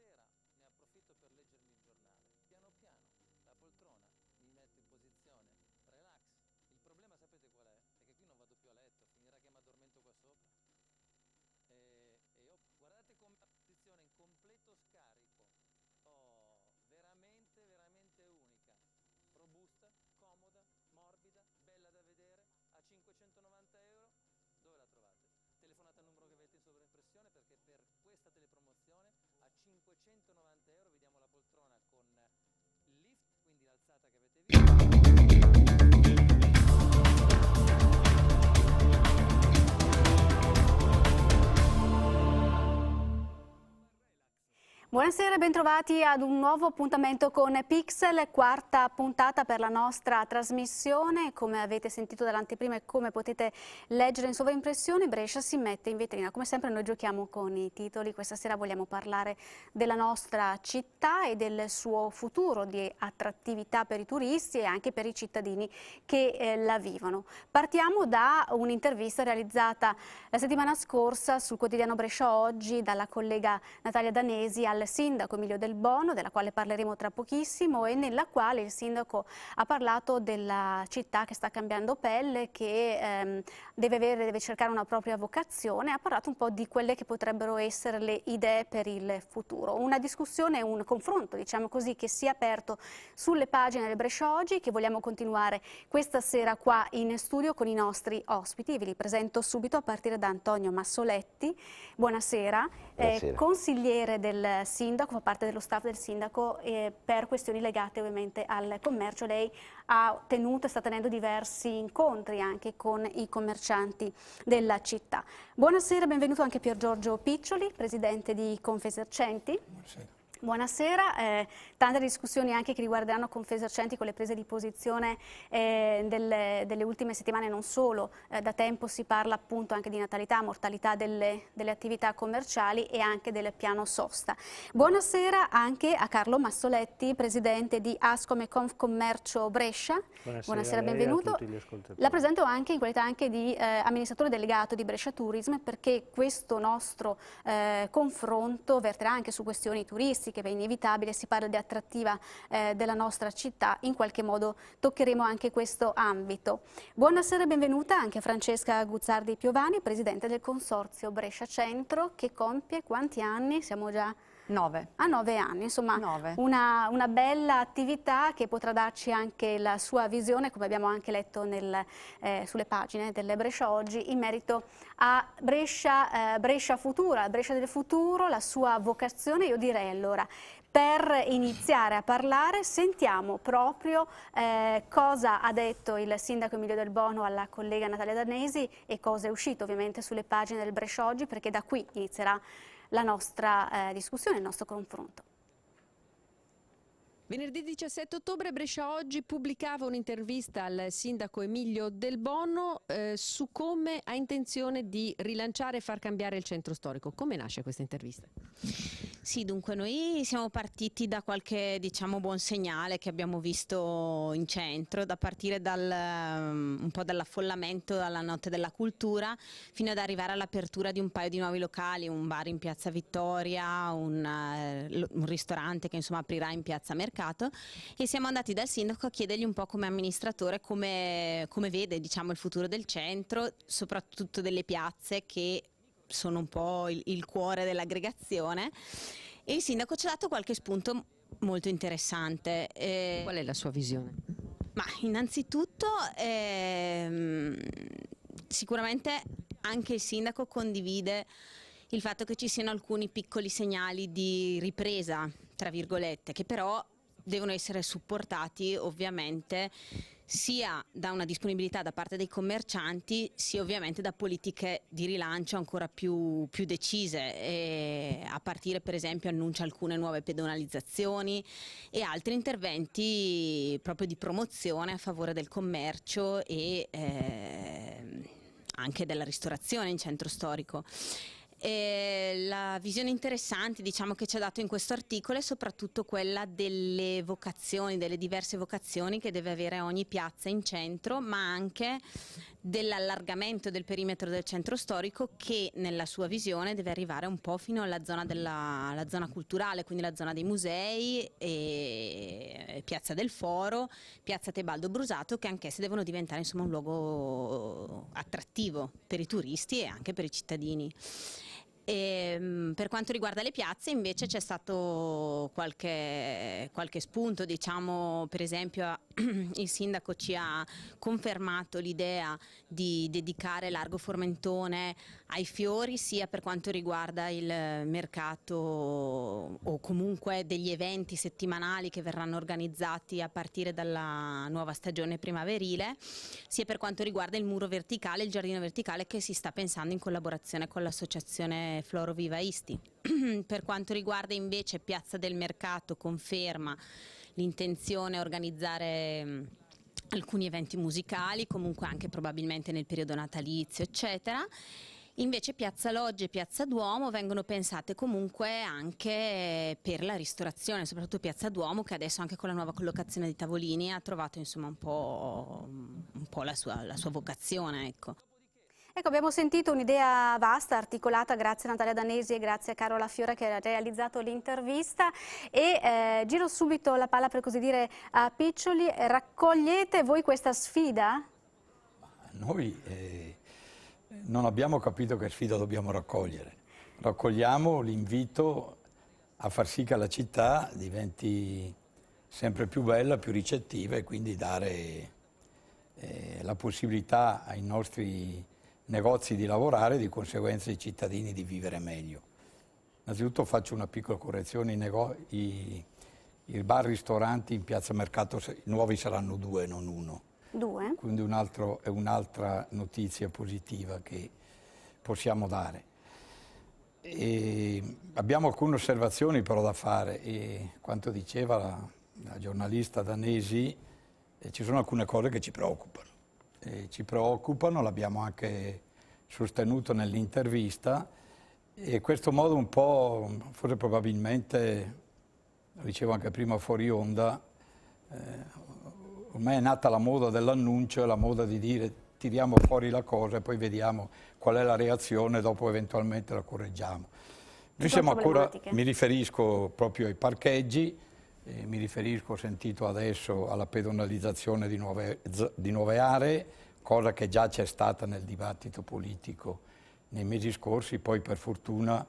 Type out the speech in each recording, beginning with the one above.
sera ne approfitto per leggermi il giornale. Piano piano, la poltrona, mi metto in posizione, relax. Il problema sapete qual è? È che qui non vado più a letto, finirà che mi addormento qua sopra. E, e ho, guardate come la posizione in completo scarico. Oh, veramente, veramente unica. Robusta, comoda, morbida, bella da vedere, a 590 euro. Dove la trovate? Telefonate al numero che avete in sovraimpressione perché per 590 euro vediamo la poltrona con lift, quindi l'alzata che avete visto. Buonasera, e bentrovati ad un nuovo appuntamento con Pixel, quarta puntata per la nostra trasmissione. Come avete sentito dall'anteprima e come potete leggere in sovraimpressione, Brescia si mette in vetrina. Come sempre noi giochiamo con i titoli, questa sera vogliamo parlare della nostra città e del suo futuro di attrattività per i turisti e anche per i cittadini che eh, la vivono. Partiamo da un'intervista realizzata la settimana scorsa sul quotidiano Brescia Oggi dalla collega Natalia Danesi alla dal sindaco Emilio Del Bono, della quale parleremo tra pochissimo e nella quale il sindaco ha parlato della città che sta cambiando pelle, che ehm, deve, avere, deve cercare una propria vocazione, ha parlato un po' di quelle che potrebbero essere le idee per il futuro. Una discussione, un confronto, diciamo così, che si è aperto sulle pagine del Brescia Oggi, che vogliamo continuare questa sera qua in studio con i nostri ospiti. Ve li presento subito a partire da Antonio Massoletti. Buonasera, eh, consigliere del sindaco, fa parte dello staff del sindaco eh, per questioni legate ovviamente al commercio. Lei ha tenuto e sta tenendo diversi incontri anche con i commercianti della città. Buonasera, benvenuto anche Pier Giorgio Piccioli, presidente di Confesercenti. Buonasera. Buonasera, eh, tante discussioni anche che riguarderanno Confesercenti con le prese di posizione eh, delle, delle, ultime settimane, non solo, eh, da tempo si parla appunto anche di natalità, mortalità delle, delle, attività commerciali e anche del piano sosta. Buonasera anche a Carlo Massoletti, presidente di Ascom e Confcommercio Brescia, buonasera, buonasera benvenuto. La presento anche in qualità anche di eh, amministratore delegato di Brescia Tourism perché questo nostro eh, confronto verterà anche su questioni turistiche classiche, beh, inevitabile, si parla di attrattiva eh, della nostra città, in qualche modo toccheremo anche questo ambito. Buonasera e benvenuta anche a Francesca Guzzardi Piovani, Presidente del Consorzio Brescia Centro, che compie quanti anni? Siamo già 9. A 9 anni, insomma una, una, bella attività che potrà darci anche la sua visione, come abbiamo anche letto nel, eh, sulle pagine del Brescia Oggi, in merito a Brescia, eh, Brescia Futura, Brescia del Futuro, la sua vocazione, io direi allora per iniziare a parlare sentiamo proprio eh, cosa ha detto il sindaco Emilio Del Bono alla collega Natalia Danesi e cosa è uscito ovviamente sulle pagine del Brescia Oggi perché da qui inizierà la nostra eh, discussione, il nostro confronto. Venerdì 17 ottobre Brescia Oggi pubblicava un'intervista al sindaco Emilio Del Bono eh, su come ha intenzione di rilanciare e far cambiare il centro storico. Come nasce questa intervista? Sì, dunque noi siamo partiti da qualche diciamo, buon segnale che abbiamo visto in centro, da partire dal, ehm, un po' dall'affollamento alla notte della cultura fino ad arrivare all'apertura di un paio di nuovi locali, un bar in piazza Vittoria, un, eh, un ristorante che insomma, aprirà in piazza Mercato e siamo andati dal sindaco a chiedergli un po' come amministratore come, come vede diciamo, il futuro del centro, soprattutto delle piazze che sono un po' il, il cuore dell'aggregazione e il sindaco ci ha dato qualche spunto molto interessante. Eh, Qual è la sua visione? Ma innanzitutto ehm, sicuramente anche il sindaco condivide il fatto che ci siano alcuni piccoli segnali di ripresa, tra virgolette, che però devono essere supportati ovviamente sia da una disponibilità da parte dei commercianti sia ovviamente da politiche di rilancio ancora più, più decise, e a partire per esempio annuncia alcune nuove pedonalizzazioni e altri interventi proprio di promozione a favore del commercio e eh, anche della ristorazione in centro storico. E la visione interessante diciamo, che ci ha dato in questo articolo è soprattutto quella delle vocazioni, delle diverse vocazioni che deve avere ogni piazza in centro, ma anche dell'allargamento del perimetro del centro storico che nella sua visione deve arrivare un po' fino alla zona, della, zona culturale, quindi la zona dei musei, e Piazza del Foro, Piazza Tebaldo Brusato, che anch'esse devono diventare insomma, un luogo attrattivo per i turisti e anche per i cittadini. E, ehm, per quanto riguarda le piazze invece c'è stato qualche, qualche spunto, diciamo, per esempio il sindaco ci ha confermato l'idea di dedicare Largo Formentone ai fiori sia per quanto riguarda il mercato o comunque degli eventi settimanali che verranno organizzati a partire dalla nuova stagione primaverile, sia per quanto riguarda il muro verticale, il giardino verticale che si sta pensando in collaborazione con l'associazione come Vivaisti. per quanto riguarda invece Piazza del Mercato conferma l'intenzione a organizzare mm, alcuni eventi musicali, comunque anche probabilmente nel periodo natalizio, eccetera. Invece Piazza Loggia e Piazza Duomo vengono pensate comunque anche per la ristorazione, soprattutto Piazza Duomo che adesso anche con la nuova collocazione dei tavolini ha trovato insomma un po', mm, un po la, sua, la sua vocazione. Ecco. Ecco, abbiamo sentito un'idea vasta, articolata, grazie a Natalia Danesi e grazie a Carola Fiora che ha realizzato l'intervista e eh, giro subito la palla per così dire a Piccioli, raccogliete voi questa sfida? Noi eh, non abbiamo capito che sfida dobbiamo raccogliere, raccogliamo l'invito a far sì che la città diventi sempre più bella, più ricettiva e quindi dare eh, la possibilità ai nostri negozi di lavorare e di conseguenza i cittadini di vivere meglio. Innanzitutto faccio una piccola correzione, i, i bar-ristoranti in piazza Mercato nuovi saranno due, non uno. Due. Quindi un altro, è un'altra notizia positiva che possiamo dare. E abbiamo alcune osservazioni però da fare e quanto diceva la, la giornalista danesi, eh, ci sono alcune cose che ci preoccupano eh, ci preoccupano, l'abbiamo anche sostenuto nell'intervista e questo modo un po', forse probabilmente, lo dicevo anche prima fuori onda, eh, ormai è nata la moda dell'annuncio e la moda di dire tiriamo fuori la cosa e poi vediamo qual è la reazione, dopo eventualmente la correggiamo. Noi siamo ancora, mi riferisco proprio ai parcheggi, eh, mi riferisco, ho sentito adesso, alla pedonalizzazione di nuove, di nuove aree, cosa che già c'è stata nel dibattito politico nei mesi scorsi, poi per fortuna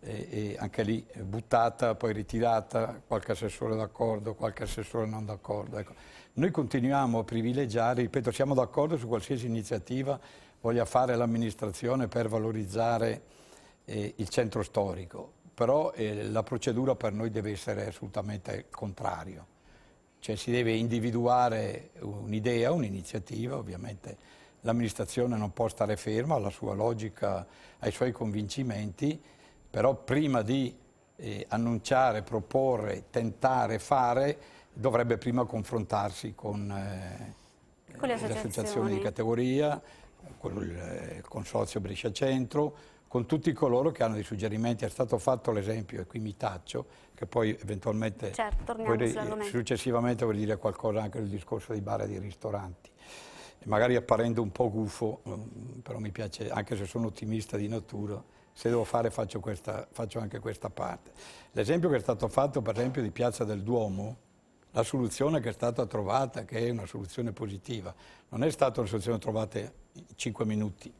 eh, anche lì eh, buttata, poi ritirata, qualche assessore d'accordo, qualche assessore non d'accordo. Ecco. Noi continuiamo a privilegiare, ripeto, siamo d'accordo su qualsiasi iniziativa voglia fare l'amministrazione per valorizzare eh, il centro storico, però eh, la procedura per noi deve essere assolutamente contraria. Cioè si deve individuare un'idea, un'iniziativa, ovviamente l'amministrazione non può stare ferma alla sua logica, ai suoi convincimenti, però prima di eh, annunciare, proporre, tentare, fare, dovrebbe prima confrontarsi con, eh, con le associazioni di categoria, con il eh, consorzio Brescia Centro, con tutti coloro che hanno dei suggerimenti. È stato fatto l'esempio, e qui mi taccio, che poi eventualmente certo, poi successivamente vorrei dire qualcosa anche sul discorso dei bar e dei ristoranti. magari apparendo un po' gufo, mm, però mi piace, anche se sono ottimista di natura, se devo fare faccio, questa, faccio anche questa parte. L'esempio che è stato fatto per esempio di Piazza del Duomo, la soluzione che è stata trovata, che è una soluzione positiva, non è stata una soluzione trovata in cinque minuti,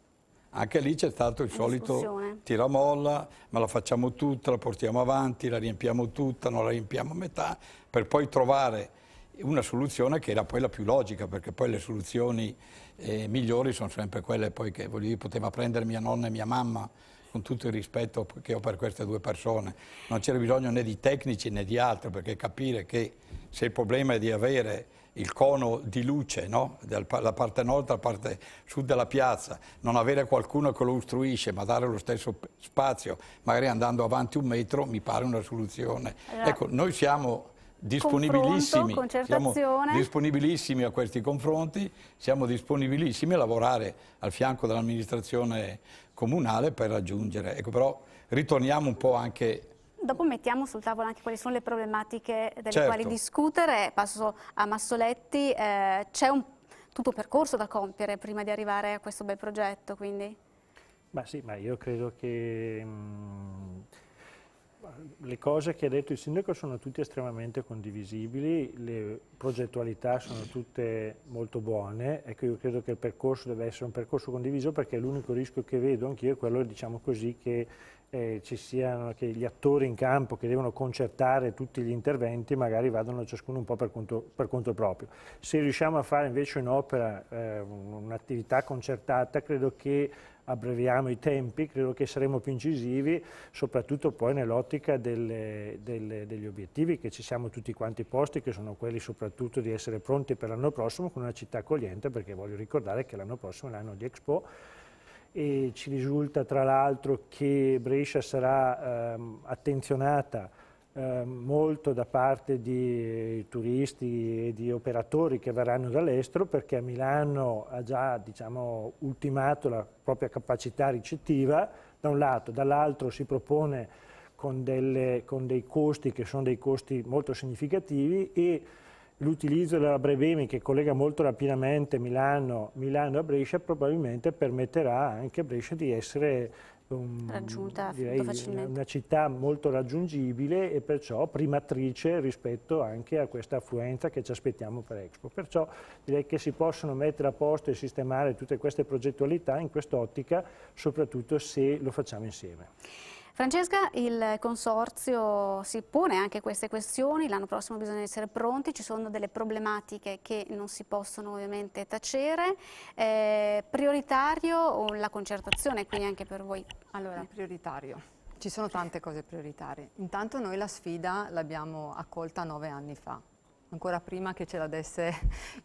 anche lì c'è stato il solito tiramolla, ma la facciamo tutta, la portiamo avanti, la riempiamo tutta, non la riempiamo a metà, per poi trovare una soluzione che era poi la più logica, perché poi le soluzioni eh, migliori sono sempre quelle poi che dire, poteva prendere mia nonna e mia mamma, con tutto il rispetto che ho per queste due persone. Non c'era bisogno né di tecnici né di altro, perché capire che se il problema è di avere il cono di luce, no? dalla parte nord la parte sud della piazza, non avere qualcuno che lo ostruisce ma dare lo stesso spazio, magari andando avanti un metro, mi pare una soluzione. Allora, ecco, noi siamo disponibilissimi, siamo disponibilissimi a questi confronti, siamo disponibilissimi a lavorare al fianco dell'amministrazione comunale per raggiungere. Ecco, però ritorniamo un po' anche Dopo mettiamo sul tavolo anche quali sono le problematiche delle certo. quali discutere. Passo a Massoletti, eh, c'è un tutto percorso da compiere prima di arrivare a questo bel progetto, quindi... Ma sì, ma io credo che mh, mm, le cose che ha detto il sindaco sono tutte estremamente condivisibili, le progettualità sono tutte molto buone, ecco io credo che il percorso deve essere un percorso condiviso perché l'unico rischio che vedo anch'io è quello, diciamo così, che eh, ci siano, che gli attori in campo che devono concertare tutti gli interventi magari vadano ciascuno un po' per conto, per conto proprio. Se riusciamo a fare invece un'opera, eh, un'attività concertata, credo che abbreviamo i tempi, credo che saremo più incisivi, soprattutto poi nell'ottica degli obiettivi che ci siamo tutti quanti posti, che sono quelli soprattutto di essere pronti per l'anno prossimo con una città accogliente, perché voglio ricordare che l'anno prossimo è l'anno di Expo, e ci risulta tra l'altro che Brescia sarà ehm, attenzionata eh, molto da parte di eh, turisti e di operatori che verranno dall'estero perché a Milano ha già diciamo, ultimato la propria capacità ricettiva da un lato, dall'altro si propone con, delle, con dei costi che sono dei costi molto significativi e l'utilizzo della Brevemi che collega molto rapidamente Milano, Milano, a Brescia probabilmente permetterà anche a Brescia di essere un, direi, una città molto raggiungibile e perciò primatrice rispetto anche a questa affluenza che ci aspettiamo per Expo. Perciò direi che si possono mettere a posto e sistemare tutte queste progettualità in quest'ottica, soprattutto se lo facciamo insieme. Francesca, il consorzio si pone anche queste questioni, l'anno prossimo bisogna essere pronti, ci sono delle problematiche che non si possono ovviamente tacere. Eh, prioritario la concertazione, quindi anche per voi? Allora, prioritario. Ci sono tante cose prioritarie. Intanto noi la sfida l'abbiamo accolta nove anni fa, ancora prima che ce la desse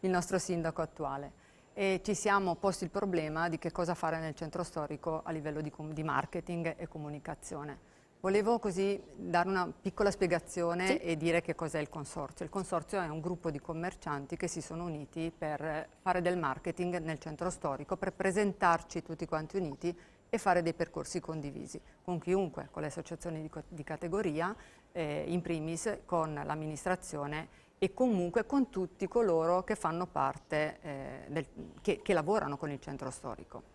il nostro sindaco attuale e ci siamo posti il problema di che cosa fare nel centro storico a livello di, di marketing e comunicazione. Volevo così dare una piccola spiegazione sì. e dire che cos'è il consorzio. Il consorzio è un gruppo di commercianti che si sono uniti per fare del marketing nel centro storico, per presentarci tutti quanti uniti e fare dei percorsi condivisi con chiunque, con le associazioni di, di categoria, eh, in primis con l'amministrazione e comunque con tutti coloro che fanno parte, eh, del, che, che lavorano con il centro storico.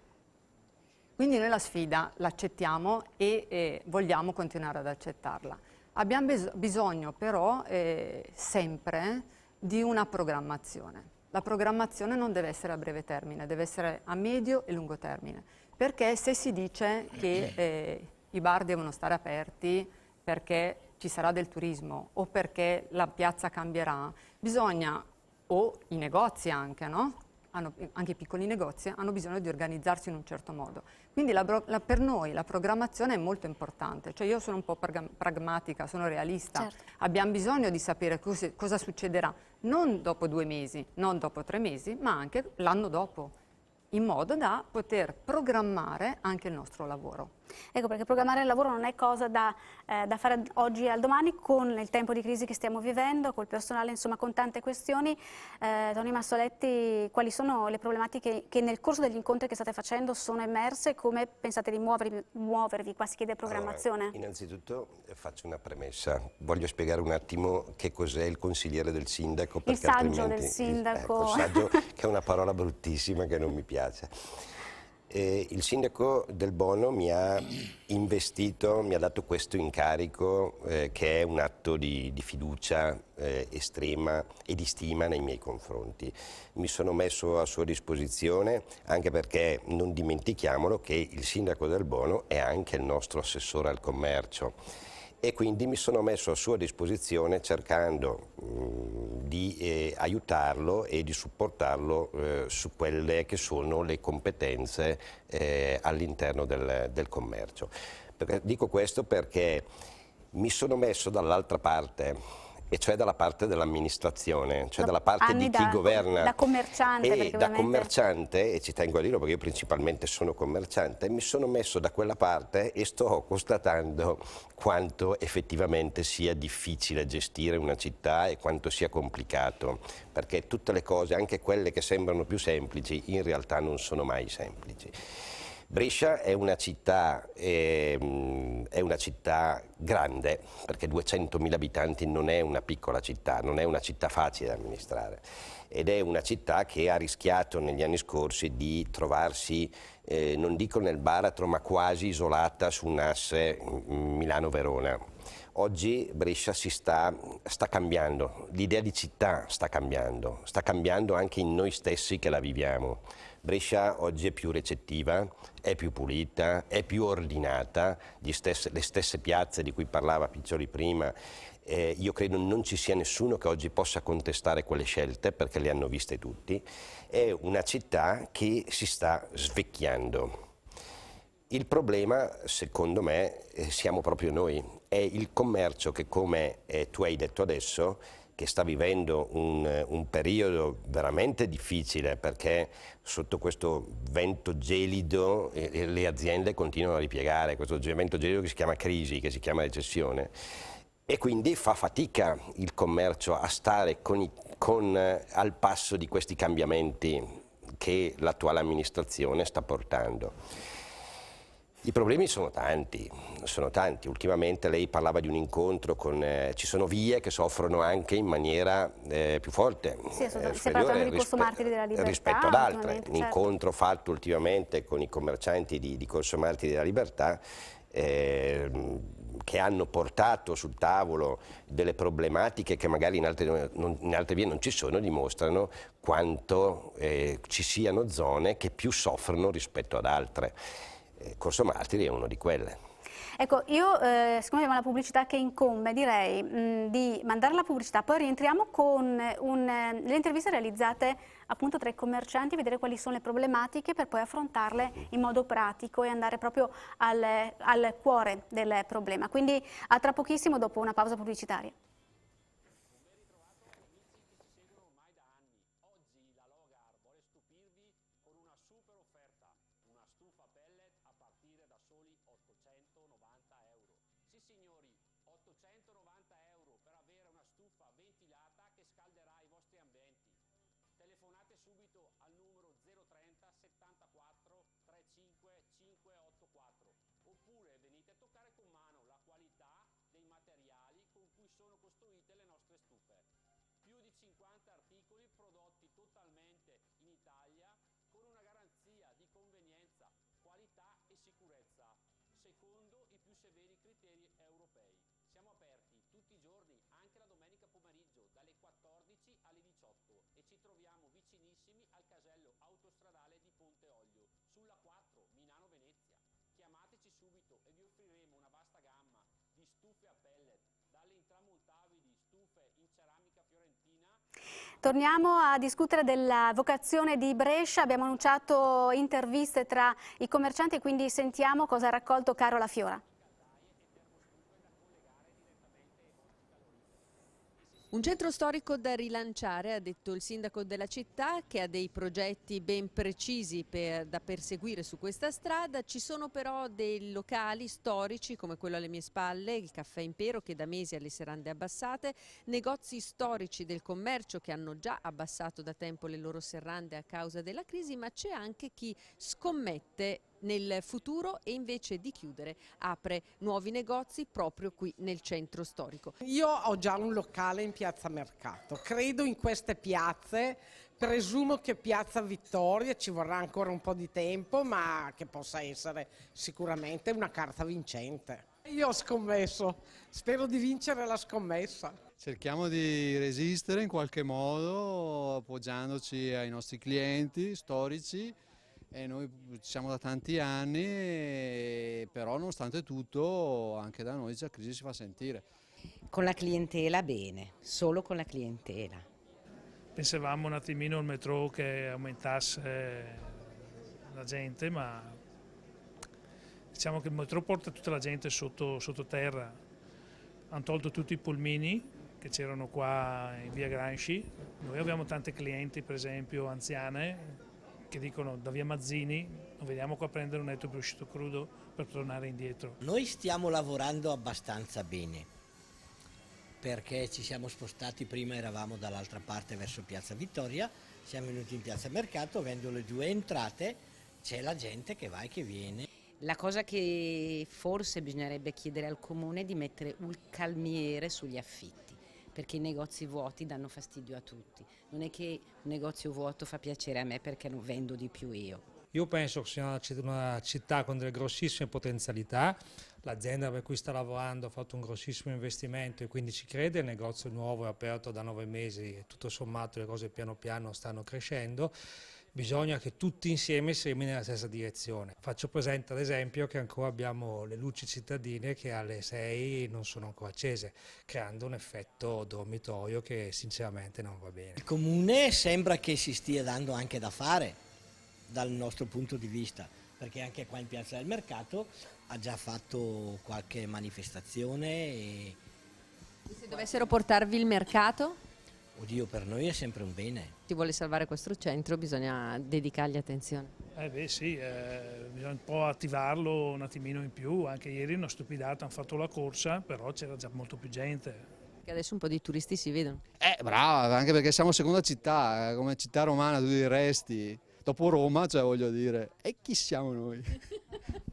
Quindi noi la sfida l'accettiamo e, e, vogliamo continuare ad accettarla. Abbiamo bisogno però eh, sempre di una programmazione. La programmazione non deve essere a breve termine, deve essere a medio e lungo termine. Perché se si dice che eh, eh. eh i bar devono stare aperti perché ci sarà del turismo o perché la piazza cambierà, bisogna, o i negozi anche, no? hanno, anche i piccoli negozi, hanno bisogno di organizzarsi in un certo modo. Quindi la, la, per noi la programmazione è molto importante, cioè io sono un po' pragmatica, sono realista, certo. abbiamo bisogno di sapere cosa, cosa succederà, non dopo due mesi, non dopo tre mesi, ma anche l'anno dopo, in modo da poter programmare anche il nostro lavoro. Ecco perché programmare il lavoro non è cosa da, eh, da, fare oggi al domani con il tempo di crisi che stiamo vivendo, col personale, insomma con tante questioni. Eh, Toni Massoletti, quali sono le problematiche che nel corso degli incontri che state facendo sono emerse? Come pensate di muovervi? muovervi? Qua si chiede programmazione. Allora, innanzitutto eh, faccio una premessa. Voglio spiegare un attimo che cos'è il consigliere del sindaco. Il saggio del eh, sindaco. Il, ecco, il saggio che è una parola bruttissima che non mi piace. Eh, il sindaco del Bono mi ha investito, mi ha dato questo incarico eh, che è un atto di, di fiducia eh, estrema e di stima nei miei confronti. Mi sono messo a sua disposizione anche perché non dimentichiamolo che il sindaco del Bono è anche il nostro assessore al commercio e quindi mi sono messo a sua disposizione cercando mh, di eh, aiutarlo e di supportarlo eh, su quelle che sono le competenze eh, all'interno del, del, commercio. Perché, dico questo perché mi sono messo dall'altra parte e cioè dalla parte dell'amministrazione, cioè dalla parte di chi da, governa. Da commerciante. E da ovviamente... commerciante, e ci tengo a dirlo perché io principalmente sono commerciante, mi sono messo da quella parte e sto constatando quanto effettivamente sia difficile gestire una città e quanto sia complicato, perché tutte le cose, anche quelle che sembrano più semplici, in realtà non sono mai semplici. Brescia è una città, è, ehm, è una città grande, perché 200.000 abitanti non è una piccola città, non è una città facile da amministrare ed è una città che ha rischiato negli anni scorsi di trovarsi, eh, non dico nel baratro, ma quasi isolata su un asse mm, mm, Milano-Verona. Oggi Brescia sta, sta cambiando, l'idea di città sta cambiando, sta cambiando anche in noi stessi che la viviamo. Brescia oggi è più recettiva, è più pulita, è più ordinata, stesse, le stesse piazze di cui parlava Piccioli prima, eh, io credo non ci sia nessuno che oggi possa contestare quelle scelte perché le hanno viste tutti, è una città che si sta svecchiando. Il problema, secondo me, eh, siamo proprio noi, è il commercio che, come eh, tu hai detto adesso, che sta vivendo un, eh, un periodo veramente difficile perché sotto questo vento gelido eh, eh, le aziende continuano a ripiegare, questo vento gelido che si chiama crisi, che si chiama recessione e quindi fa fatica il commercio a stare con i, con, al passo di questi cambiamenti che l'attuale amministrazione sta portando. I problemi sono tanti, sono tanti. Ultimamente lei parlava di un incontro con... Eh, ci sono vie che soffrono anche in maniera eh, più forte. Sì, eh, si è parlato di Corso Martiri della Libertà. Rispetto ad altre. Certo. Un incontro fatto ultimamente con i commercianti di, di Corso Martiri della Libertà eh, che hanno portato sul tavolo delle problematiche che magari in altre, non, in altre vie non ci sono, dimostrano quanto eh, ci siano zone che più soffrono rispetto ad altre. Eh, Corso Martiri è uno di quelle. Ecco, io, eh, siccome abbiamo la pubblicità che incombe, direi mh, mm, di mandare la pubblicità, poi rientriamo con un, eh, le interviste realizzate appunto tra i commercianti, vedere quali sono le problematiche per poi affrontarle in modo pratico e andare proprio al, al cuore del problema. Quindi a tra pochissimo dopo una pausa pubblicitaria. subito al numero 030 74 35 584 oppure venite a toccare con mano la qualità dei materiali con cui sono costruite le nostre stufe. Più di 50 articoli prodotti totalmente in Italia con una garanzia di convenienza, qualità e sicurezza secondo i più severi criteri europei. Siamo aperti tutti i giorni, anche ci troviamo vicinissimi al casello autostradale di Ponte Oglio, sulla 4 Milano-Venezia. Chiamateci subito e vi offriremo una vasta gamma di stufe a pellet, dalle intramontabili stufe in ceramica fiorentina. Torniamo a discutere della vocazione di Brescia, abbiamo annunciato interviste tra i commercianti, e quindi sentiamo cosa ha raccolto Carola Fiora. Un centro storico da rilanciare, ha detto il sindaco della città, che ha dei progetti ben precisi per, da perseguire su questa strada. Ci sono però dei locali storici, come quello alle mie spalle, il Caffè Impero, che da mesi ha le serande abbassate, negozi storici del commercio che hanno già abbassato da tempo le loro serrande a causa della crisi, ma c'è anche chi scommette nel futuro e invece di chiudere apre nuovi negozi proprio qui nel centro storico. Io ho già un locale in piazza Mercato, credo in queste piazze, presumo che piazza Vittoria ci vorrà ancora un po' di tempo ma che possa essere sicuramente una carta vincente. Io ho scommesso, spero di vincere la scommessa. Cerchiamo di resistere in qualche modo appoggiandoci ai nostri clienti storici e noi siamo da tanti anni, però nonostante tutto anche da noi la crisi si fa sentire. Con la clientela bene, solo con la clientela. Pensavamo un attimino al metro che aumentasse la gente, ma diciamo che il metro porta tutta la gente sotto, terra. Hanno tolto tutti i pulmini che c'erano qua in via Gransci. Noi abbiamo tante clienti, per esempio, anziane che dicono da via Mazzini, non veniamo qua a prendere un netto etto uscito crudo per tornare indietro. Noi stiamo lavorando abbastanza bene perché ci siamo spostati, prima eravamo dall'altra parte verso Piazza Vittoria, siamo venuti in Piazza Mercato, avendo le due entrate c'è la gente che va e che viene. La cosa che forse bisognerebbe chiedere al comune è di mettere un calmiere sugli affitti perché i negozi vuoti danno fastidio a tutti. Non è che un negozio vuoto fa piacere a me perché non vendo di più io. Io penso che sia una città con delle grossissime potenzialità, l'azienda per cui sta lavorando ha fatto un grossissimo investimento e quindi ci crede, il negozio nuovo è aperto da nove mesi e tutto sommato le cose piano piano stanno crescendo bisogna che tutti insieme siamo nella stessa direzione. Faccio presente ad esempio che ancora abbiamo le luci cittadine che alle 6 non sono ancora accese, creando un effetto dormitorio che sinceramente non va bene. Il comune sembra che si stia dando anche da fare dal nostro punto di vista, perché anche qua in Piazza del Mercato ha già fatto qualche manifestazione. E... Se dovessero portarvi il mercato? Oddio, per noi è sempre un bene. Si vuole salvare questo centro, bisogna dedicargli attenzione. Eh beh sì, eh, bisogna un po' attivarlo un attimino in più, anche ieri una stupidata, hanno fatto la corsa, però c'era già molto più gente. Che adesso un po' di turisti si vedono. Eh brava, anche perché siamo seconda città, eh, come città romana tu diresti, dopo Roma, cioè voglio dire, e chi siamo noi?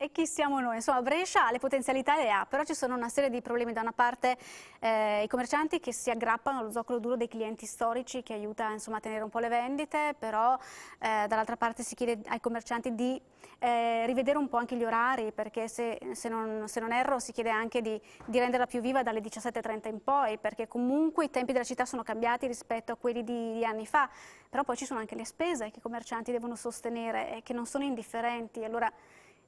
e chi siamo noi? Insomma, Brescia ha le potenzialità le ha, però ci sono una serie di problemi. Da una parte eh, i commercianti che si aggrappano allo zoccolo duro dei clienti storici che aiuta insomma, a tenere un po' le vendite, però eh, dall'altra parte si chiede ai commercianti di eh, rivedere un po' anche gli orari, perché se, se, non, se non, erro si chiede anche di, di renderla più viva dalle 17.30 in poi, perché comunque i tempi della città sono cambiati rispetto a quelli di, di anni fa, però poi ci sono anche le spese che i commercianti devono sostenere e che non sono indifferenti. Allora,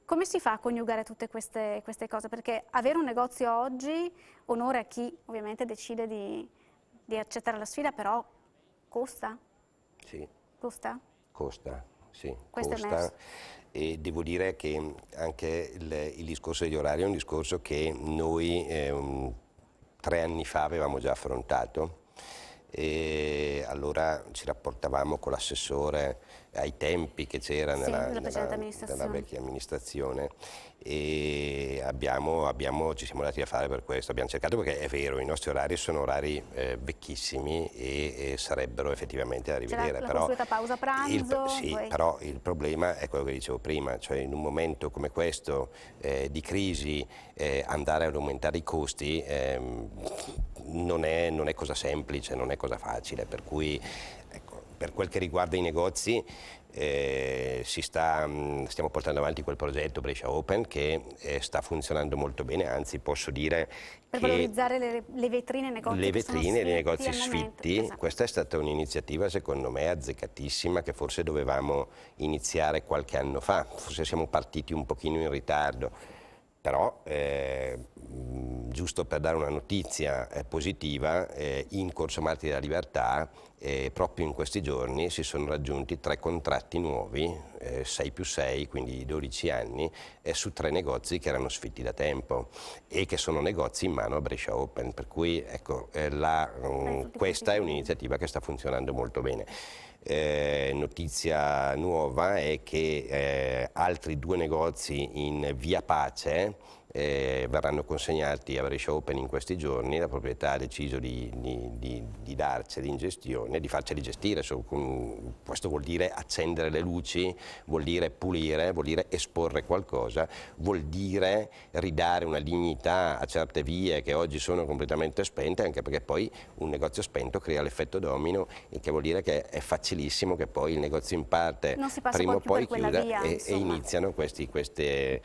come si fa a coniugare tutte queste, queste cose? Perché avere un negozio oggi onore a chi ovviamente decide di, di accettare la sfida, però costa? Sì. Costa? Costa, sì. Questo costa. E devo dire che anche il, il, discorso degli orari è un discorso che noi eh, un, tre anni fa avevamo già affrontato e allora ci rapportavamo con l'assessore ai tempi che c'era sì, nella, nella, nella, vecchia amministrazione e abbiamo, abbiamo, ci siamo dati a fare per questo, abbiamo cercato perché è vero, i nostri orari sono orari eh, vecchissimi e, e, sarebbero effettivamente da rivedere. La, però, la pausa pranzo? Il, sì, però il problema è quello che dicevo prima, cioè in un momento come questo eh, di crisi eh, andare ad aumentare i costi ehm, non è, non, è, cosa semplice, non è cosa facile, per cui per quel che riguarda i negozi, eh, sta, mm, stiamo portando avanti quel progetto Brescia Open che eh, sta funzionando molto bene, anzi posso dire per valorizzare le, le vetrine e i negozi Le vetrine e i negozi sfitti, esatto. questa è stata un'iniziativa secondo me azzeccatissima che forse dovevamo iniziare qualche anno fa, forse siamo partiti un pochino in ritardo però eh, giusto per dare una notizia eh, positiva, eh, in Corso Marti della Libertà eh, proprio in questi giorni si sono raggiunti tre contratti nuovi, 6 eh, più 6, quindi 12 anni, eh, su tre negozi che erano sfitti da tempo e che sono negozi in mano a Brescia Open, per cui ecco, la, um, questa è un'iniziativa che sta funzionando molto bene. Eh, notizia nuova è che eh, altri due negozi in via Pace eh, verranno consegnati a Brescia Open in questi giorni, la proprietà ha deciso di, di, di, di darceli in gestione, di farceli gestire, questo vuol dire accendere le luci, vuol dire pulire, vuol dire esporre qualcosa, vuol dire ridare una dignità a certe vie che oggi sono completamente spente, anche perché poi un negozio spento crea l'effetto domino, il che vuol dire che è facilissimo che poi il negozio in parte prima o poi chiuda via, e, e, iniziano questi, queste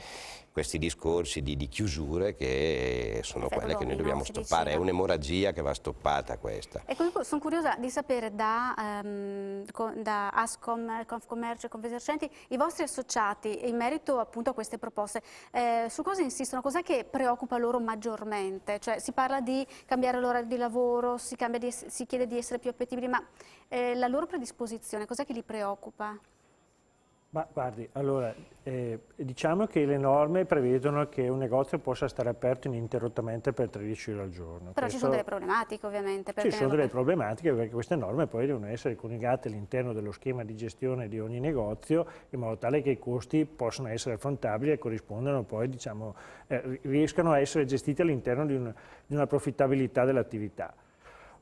questi discorsi di, di chiusure che sono quelle che noi dobbiamo stoppare, è un'emorragia che va stoppata questa. Ecco, sono curiosa di sapere da, um, da Ascom, Confcommercio e Confesercenti, i vostri associati in merito appunto a queste proposte, eh, su cosa insistono, cos'è che preoccupa loro maggiormente? Cioè si parla di cambiare l'orario di lavoro, si, di, si, chiede di essere più appetibili, ma eh, la loro predisposizione, cos'è che li preoccupa? Ma guardi, allora, eh, diciamo che le norme prevedono che un negozio possa stare aperto ininterrottamente per 13 ore al giorno. Però Questo... ci sono delle problematiche ovviamente. Ci sono delle problematiche perché queste norme poi devono essere coniugate all'interno dello schema di gestione di ogni negozio in modo tale che i costi possano essere affrontabili e corrispondano poi, diciamo, eh, riescano a essere gestiti all'interno di, un, di una profittabilità dell'attività.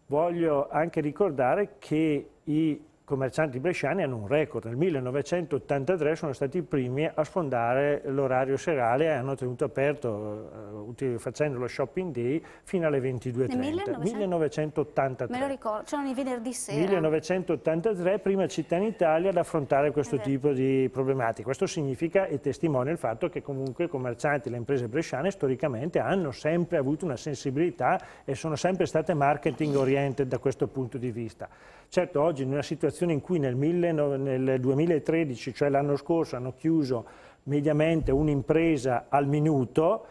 Voglio anche ricordare che i commercianti bresciani hanno un record. Nel 1983 sono stati i primi a sfondare l'orario serale e hanno tenuto aperto, eh, facendo lo shopping day, fino alle 22.30. 1900... 1983. Me lo ricordo, c'erano cioè i venerdì sera. 1983, prima città in Italia ad affrontare questo eh tipo di problematiche. Questo significa e testimonia il fatto che comunque i commercianti, e le imprese bresciane storicamente hanno sempre avuto una sensibilità e sono sempre state marketing oriented da questo punto di vista. Certo, oggi in una situazione situazione in cui nel, 19, nel 2013, cioè l'anno scorso, hanno chiuso mediamente un'impresa al minuto,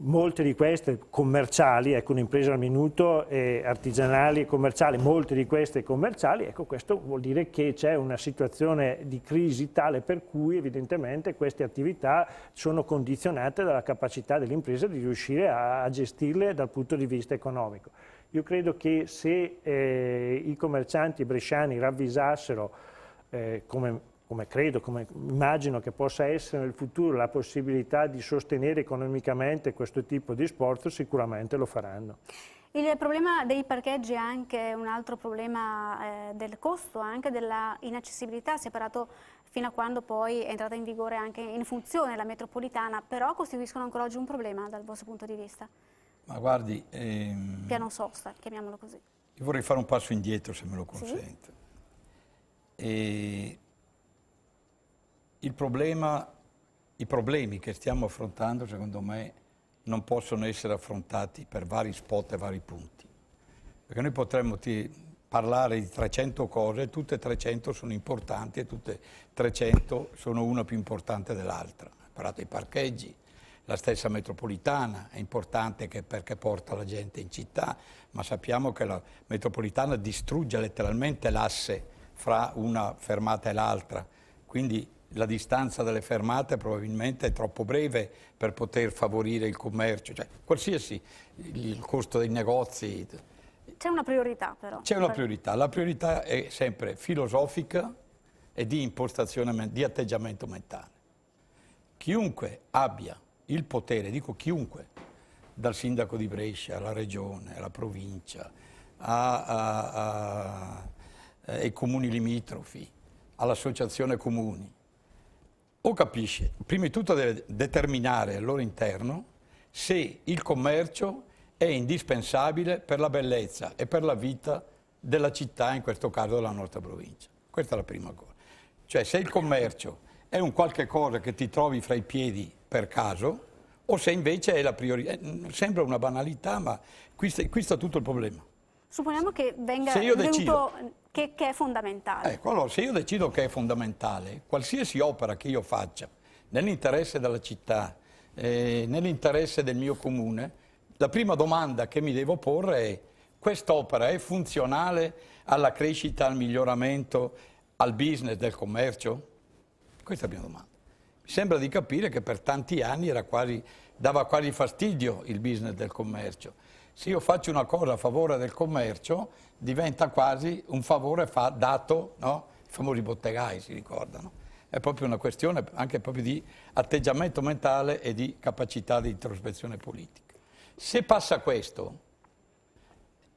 molte di queste commerciali, ecco un'impresa al minuto, e artigianali e commerciali, molte di queste commerciali, ecco questo vuol dire che c'è una situazione di crisi tale per cui evidentemente queste attività sono condizionate dalla capacità dell'impresa di riuscire a, a gestirle dal punto di vista economico. Io credo che se eh, i commercianti bresciani ravvisassero, eh, come, come, credo, come immagino che possa essere nel futuro, la possibilità di sostenere economicamente questo tipo di sport, sicuramente lo faranno. Il problema dei parcheggi è anche un altro problema eh, del costo, anche della inaccessibilità, si è parlato fino a quando poi è entrata in vigore anche in funzione la metropolitana, però costituiscono ancora oggi un problema dal vostro punto di vista? Ma guardi... Ehm... Piano sosta, chiamiamolo così. Io vorrei fare un passo indietro, se me lo consente. Sì? E... Il problema, I problemi che stiamo affrontando, secondo me, non possono essere affrontati per vari spot e vari punti. Perché noi potremmo parlare di 300 cose, tutte e 300 sono importanti e tutte e 300 sono una più importante dell'altra. Ho parlato dei parcheggi, la stessa metropolitana è importante perché porta la gente in città, ma sappiamo che la metropolitana distrugge letteralmente l'asse fra una fermata e l'altra, quindi la distanza delle fermate probabilmente è troppo breve per poter favorire il commercio, cioè qualsiasi il costo dei negozi. C'è una priorità però. C'è una priorità, la priorità è sempre filosofica e di impostazione, di atteggiamento mentale. Chiunque abbia il potere, dico chiunque, dal sindaco di Brescia alla regione, alla provincia, a, a, a, eh, ai comuni limitrofi, all'associazione comuni, o capisce, prima di tutto deve determinare al loro interno se il commercio è indispensabile per la bellezza e per la vita della città, in questo caso della nostra provincia. Questa è la prima cosa. Cioè se il commercio è un qualche cosa che ti trovi fra i piedi per caso, o se invece è la priorità. Eh, sembra una banalità, ma qui, qui sta tutto il problema. Supponiamo che venga se decido, che, che, è fondamentale. Ecco, allora, se io decido che è fondamentale, qualsiasi opera che io faccia, nell'interesse della città, eh, nell'interesse del mio comune, la prima domanda che mi devo porre è quest'opera è funzionale alla crescita, al miglioramento, al business del commercio? Questa è la mia domanda sembra di capire che per tanti anni quasi, dava quasi fastidio il business del commercio. Se io faccio una cosa a favore del commercio, diventa quasi un favore fa, dato, no? i famosi bottegai si ricordano. È proprio una questione anche proprio di atteggiamento mentale e di capacità di introspezione politica. Se passa questo,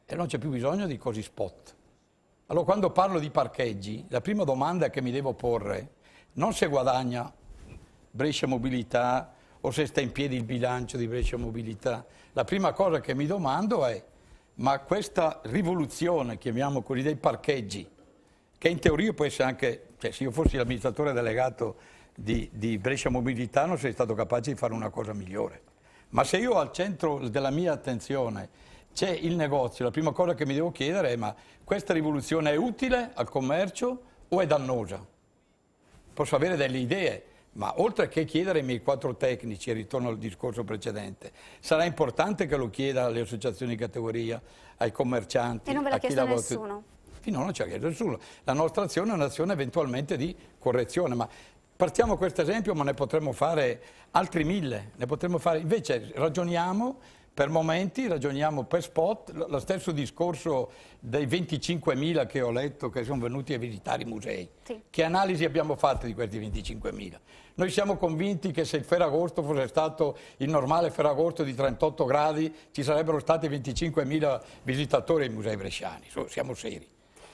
e non c'è più bisogno di così spot. Allora quando parlo di parcheggi, la prima domanda che mi devo porre non se guadagna Brescia Mobilità o se sta in piedi il bilancio di Brescia Mobilità. La prima cosa che mi domando è ma questa rivoluzione, chiamiamo così, dei parcheggi, che in teoria può essere anche, cioè se io fossi l'amministratore delegato di, di, Brescia Mobilità non sarei stato capace di fare una cosa migliore. Ma se io al centro della mia attenzione c'è il negozio, la prima cosa che mi devo chiedere è ma questa rivoluzione è utile al commercio o è dannosa? Posso avere delle idee, ma oltre che chiedere ai miei quattro tecnici, e ritorno al discorso precedente, sarà importante che lo chieda alle associazioni di categoria, ai commercianti. E non ve l'ha chiesto nessuno? Finora non ci ha chiesto nessuno. La nostra azione è un'azione eventualmente di correzione, ma partiamo da questo esempio, ma ne potremmo fare altri mille. Ne potremmo fare... Invece ragioniamo per momenti ragioniamo per spot, lo stesso discorso dei 25.000 che ho letto che sono venuti a visitare i musei. Sì. Che analisi abbiamo fatto di questi 25.000? Noi siamo convinti che se il Ferragosto fosse stato il normale Ferragosto di 38 gradi ci sarebbero stati 25.000 visitatori ai musei bresciani, siamo seri.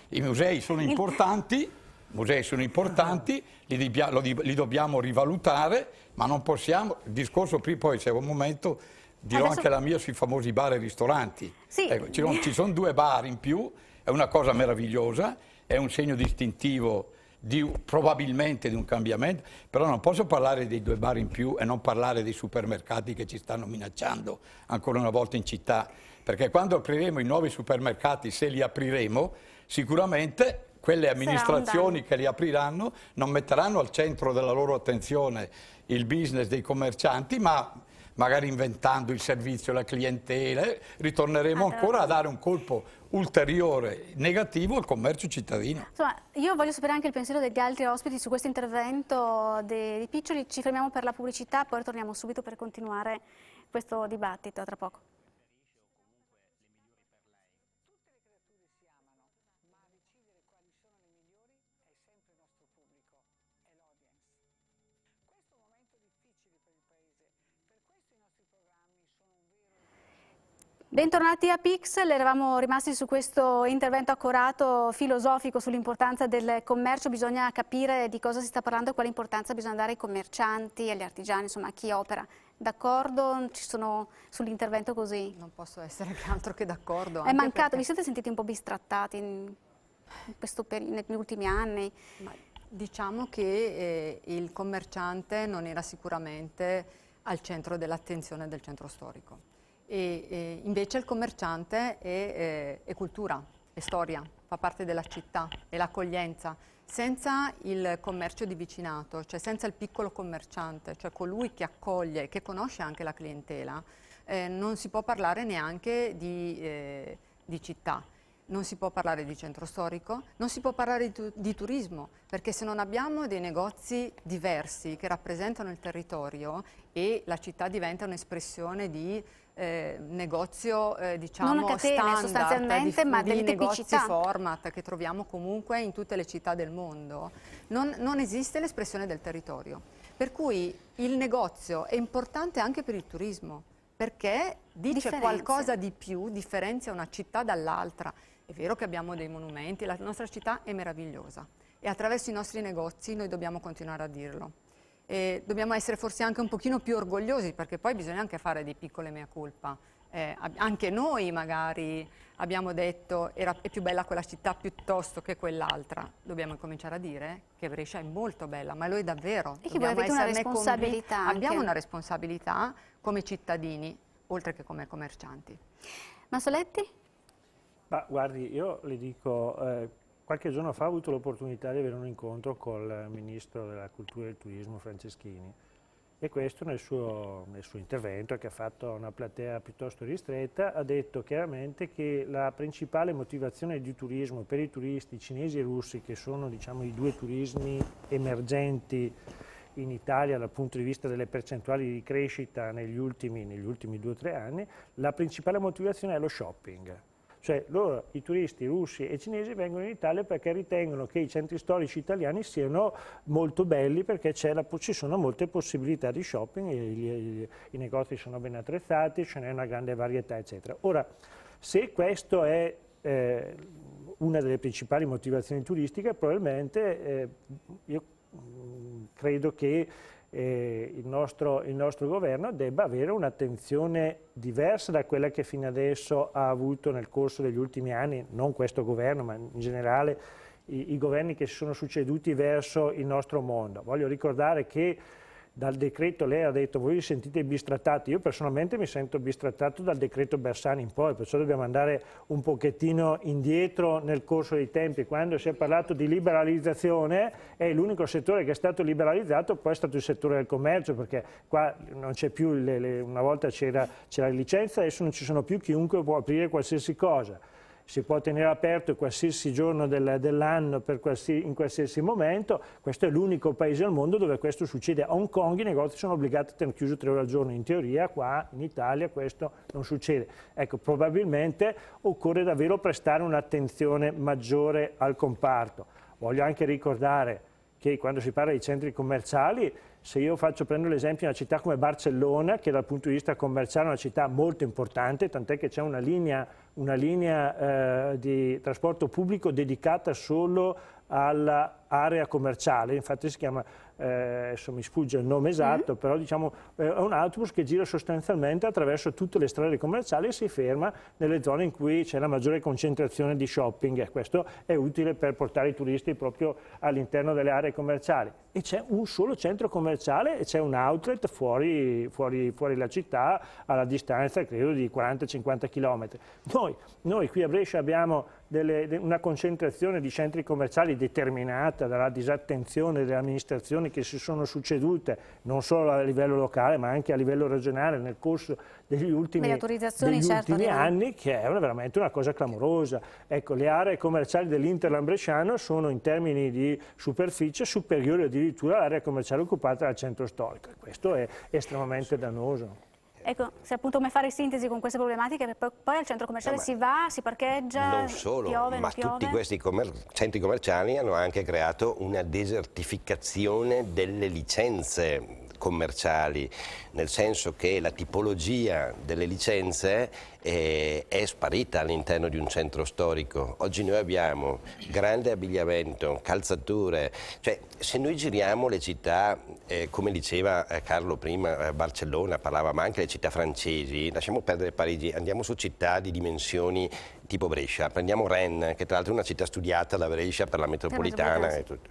I musei sono importanti musei sono importanti, li, li, dobbiamo rivalutare, ma non possiamo, il discorso qui poi c'è un momento dirò Adesso... anche la mia sui famosi bar e ristoranti. Sì. Ecco, ci, sono, ci sono due bar in più, è una cosa meravigliosa, è un segno distintivo di, probabilmente di un cambiamento, però non posso parlare dei due bar in più e non parlare dei supermercati che ci stanno minacciando ancora una volta in città, perché quando apriremo i nuovi supermercati, se li apriremo, sicuramente quelle amministrazioni che li apriranno non metteranno al centro della loro attenzione il business dei commercianti, ma magari inventando il servizio, la clientela, eh, ritorneremo ah, ancora a dare un colpo ulteriore negativo al commercio cittadino. Insomma, io voglio sapere anche il pensiero degli altri ospiti su questo intervento di Piccioli, ci fermiamo per la pubblicità, poi torniamo subito per continuare questo dibattito tra poco. Bentornati a Pixel, eravamo rimasti su questo intervento accorato filosofico sull'importanza del commercio, bisogna capire di cosa si sta parlando e quale importanza bisogna dare ai commercianti, agli artigiani, insomma a chi opera. D'accordo? Ci sono sull'intervento così? Non posso essere che altro che d'accordo. È mancato, perché... vi siete sentiti un po' bistrattati in negli ultimi anni? Ma diciamo che eh, il commerciante non era sicuramente al centro dell'attenzione del centro storico e, e invece il commerciante è, eh, è cultura, è storia, fa parte della città, è l'accoglienza. Senza il commercio di vicinato, cioè senza il piccolo commerciante, cioè colui che accoglie, e che conosce anche la clientela, eh, non si può parlare neanche di, eh, di città non si può parlare di centro storico, non si può parlare di, di, turismo, perché se non abbiamo dei negozi diversi che rappresentano il territorio e la città diventa un'espressione di eh, negozio, eh, diciamo, non catene, standard, sostanzialmente, di, ma di negozi tipicità. format che troviamo comunque in tutte le città del mondo, non, non esiste l'espressione del territorio. Per cui il negozio è importante anche per il turismo, perché dice Differenze. qualcosa di più, differenzia una città dall'altra. È vero che abbiamo dei monumenti, la nostra città è meravigliosa e attraverso i nostri negozi noi dobbiamo continuare a dirlo. E dobbiamo essere forse anche un pochino più orgogliosi perché poi bisogna anche fare dei piccole mea culpa. Eh, anche noi magari abbiamo detto era, è più bella quella città piuttosto che quell'altra. Dobbiamo cominciare a dire che Brescia è molto bella, ma lo è davvero. E che dobbiamo avete una responsabilità. Abbiamo una responsabilità come cittadini, oltre che come commercianti. Ma Soletti? Ma guardi, io le dico, eh, qualche giorno fa ho avuto l'opportunità di avere un incontro col Ministro della Cultura e del Turismo Franceschini e questo nel suo, nel suo intervento, che ha fatto una platea piuttosto ristretta, ha detto chiaramente che la principale motivazione di turismo per i turisti cinesi e russi, che sono diciamo, i due turismi emergenti in Italia dal punto di vista delle percentuali di crescita negli ultimi, negli ultimi due o tre anni, la principale motivazione è lo shopping cioè loro, i turisti russi e cinesi vengono in Italia perché ritengono che i centri storici italiani siano molto belli perché ci sono molte possibilità di shopping, i, i, i negozi sono ben attrezzati, ce n'è una grande varietà eccetera. Ora, se questa è eh, una delle principali motivazioni turistiche, probabilmente eh, io mh, mm, credo che eh, il, nostro, il, nostro, governo debba avere un'attenzione diversa da quella che fino adesso ha avuto nel corso degli ultimi anni, non questo governo ma in generale i, i governi che si sono succeduti verso il nostro mondo. Voglio ricordare che dal decreto, lei ha detto voi vi sentite bistrattati, io personalmente mi sento bistrattato dal decreto Bersani in poi, perciò dobbiamo andare un pochettino indietro nel corso dei tempi, quando si è parlato di liberalizzazione è l'unico settore che è stato liberalizzato poi è stato il settore del commercio, perché qua non c'è più, le, le, una volta c'era la licenza, adesso non ci sono più chiunque può aprire qualsiasi cosa si può tenere aperto qualsiasi giorno del, dell'anno qualsi, in qualsiasi momento, questo è l'unico paese al mondo dove questo succede. A Hong Kong i negozi sono obbligati a tenere chiuso tre ore al giorno, in teoria qua in Italia questo non succede. Ecco, probabilmente occorre davvero prestare un'attenzione maggiore al comparto. Voglio anche ricordare che quando si parla di centri commerciali se io faccio, prendo l'esempio di una città come Barcellona, che dal punto di vista commerciale è una città molto importante, tant'è che c'è una linea, una linea eh, di trasporto pubblico dedicata solo alla area commerciale, infatti si chiama, eh, adesso mi sfugge il nome esatto, mm però diciamo eh, è un autobus che gira sostanzialmente attraverso tutte le strade commerciali e si ferma nelle zone in cui c'è la maggiore concentrazione di shopping e questo è utile per portare i turisti proprio all'interno delle aree commerciali. E c'è un solo centro commerciale e c'è un outlet fuori, fuori, fuori, la città alla distanza credo di 40-50 km. Noi, noi qui a Brescia abbiamo delle, una concentrazione di centri commerciali determinati legata dalla disattenzione delle amministrazioni che si sono succedute non solo a livello locale ma anche a livello regionale nel corso degli ultimi, degli certo, ultimi anni che è una, veramente una cosa clamorosa. Ecco, le aree commerciali dell'Interland Bresciano sono in termini di superficie superiori addirittura all'area commerciale occupata dal centro storico. e Questo è estremamente dannoso. Ecco, se appunto come fare sintesi con queste problematiche, poi, poi al centro commerciale eh, si va, si parcheggia, non solo, piove, ma piove. tutti questi commer centri commerciali hanno anche creato una desertificazione delle licenze commerciali, nel senso che la tipologia delle licenze eh, è sparita all'interno di un centro storico. Oggi noi abbiamo grande abbigliamento, calzature, cioè se noi giriamo le città, eh, come diceva eh, Carlo prima, eh, Barcellona parlava, ma anche le città francesi, lasciamo perdere Parigi, andiamo su città di dimensioni tipo Brescia, prendiamo Rennes, che tra l'altro è una città studiata da Brescia per la metropolitana e tutto.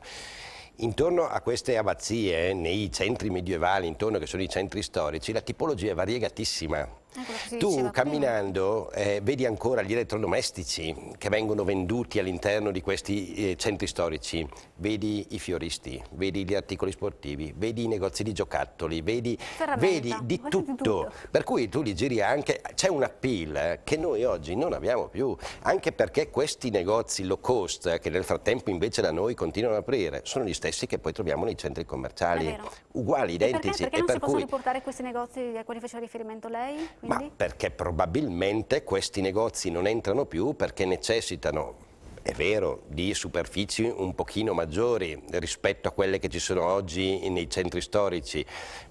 Intorno a queste abbazie, nei centri medievali, intorno che sono i centri storici, la tipologia è variegatissima. Tu camminando eh, vedi ancora gli elettrodomestici che vengono venduti all'interno di questi eh, centri storici, vedi i fioristi, vedi gli articoli sportivi, vedi i negozi di giocattoli, vedi, vedi di tutto. tutto. Per cui tu li giri anche, c'è un appeal eh, che noi oggi non abbiamo più, anche perché questi negozi low cost che nel frattempo invece da noi continuano ad aprire, sono gli stessi che poi troviamo nei centri commerciali, uguali, identici. E perché, perché non per si cui... possono riportare questi negozi a cui faceva riferimento lei? Quindi? Ma perché probabilmente questi negozi non entrano più perché necessitano è vero, di superfici un pochino maggiori rispetto a quelle che ci sono oggi nei centri storici,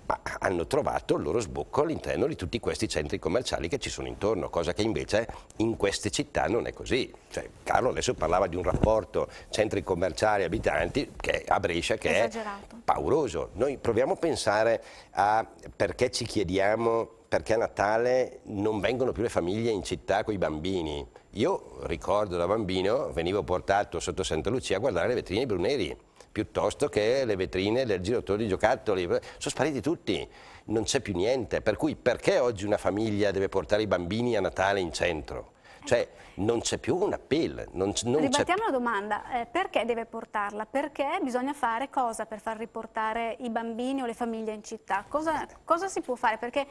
ma hanno trovato il loro sbocco all'interno di tutti questi centri commerciali che ci sono intorno, cosa che invece in queste città non è così. Cioè, Carlo adesso parlava di un rapporto centri commerciali abitanti che, a Brescia che Esagerato. è pauroso. Noi proviamo a pensare a perché ci chiediamo perché a Natale non vengono più le famiglie in città con i bambini. Io ricordo da bambino venivo portato sotto Santa Lucia a guardare le vetrine Brunerie piuttosto che le vetrine del giratore di giocattoli, sono spariti tutti, non c'è più niente, per cui perché oggi una famiglia deve portare i bambini a Natale in centro? Cioè non c'è più un appeal. Ribattiamo la domanda, eh, perché deve portarla? Perché bisogna fare cosa per far riportare i bambini o le famiglie in città? Cosa, eh. cosa si può fare? Perché